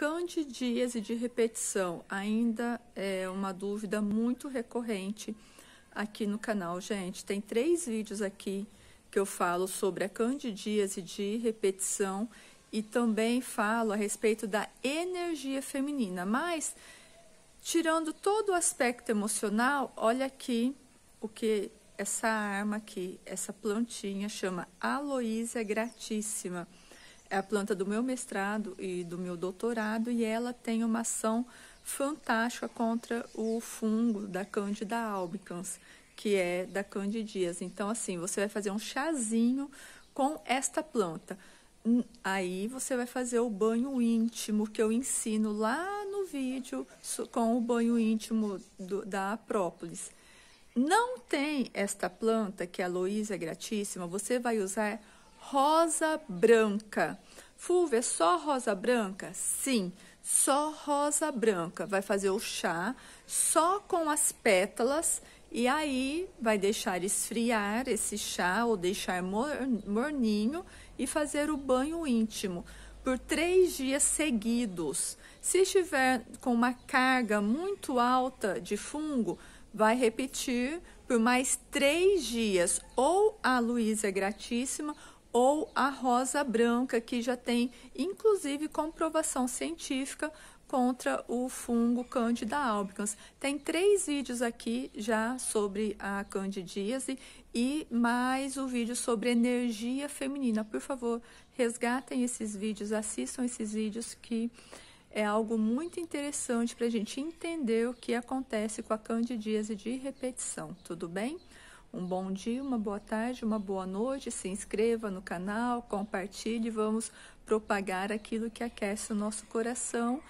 Candidíase de de repetição ainda é uma dúvida muito recorrente aqui no canal, gente. Tem três vídeos aqui que eu falo sobre a candidíase de repetição e também falo a respeito da energia feminina. Mas, tirando todo o aspecto emocional, olha aqui o que essa arma aqui, essa plantinha chama Aloísia gratíssima é a planta do meu mestrado e do meu doutorado e ela tem uma ação fantástica contra o fungo da Candida albicans, que é da Candidias. Então, assim, você vai fazer um chazinho com esta planta. Aí você vai fazer o banho íntimo que eu ensino lá no vídeo com o banho íntimo do, da própolis. Não tem esta planta, que é a Luísa é gratíssima, você vai usar rosa branca. Fulvia, é só rosa branca? Sim, só rosa branca. Vai fazer o chá só com as pétalas e aí vai deixar esfriar esse chá ou deixar morninho e fazer o banho íntimo por três dias seguidos. Se estiver com uma carga muito alta de fungo, vai repetir por mais três dias ou a Luísa é Gratíssima ou a rosa branca, que já tem inclusive comprovação científica contra o fungo Candida albicans. Tem três vídeos aqui já sobre a candidíase e mais o um vídeo sobre energia feminina. Por favor, resgatem esses vídeos, assistam esses vídeos que é algo muito interessante para a gente entender o que acontece com a candidíase de repetição, tudo bem? Um bom dia, uma boa tarde, uma boa noite. Se inscreva no canal, compartilhe, vamos propagar aquilo que aquece o nosso coração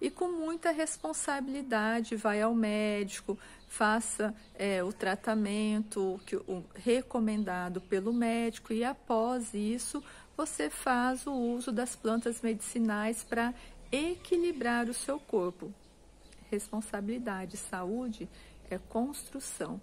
e com muita responsabilidade vai ao médico, faça é, o tratamento que, o recomendado pelo médico e após isso você faz o uso das plantas medicinais para equilibrar o seu corpo. Responsabilidade, saúde é construção.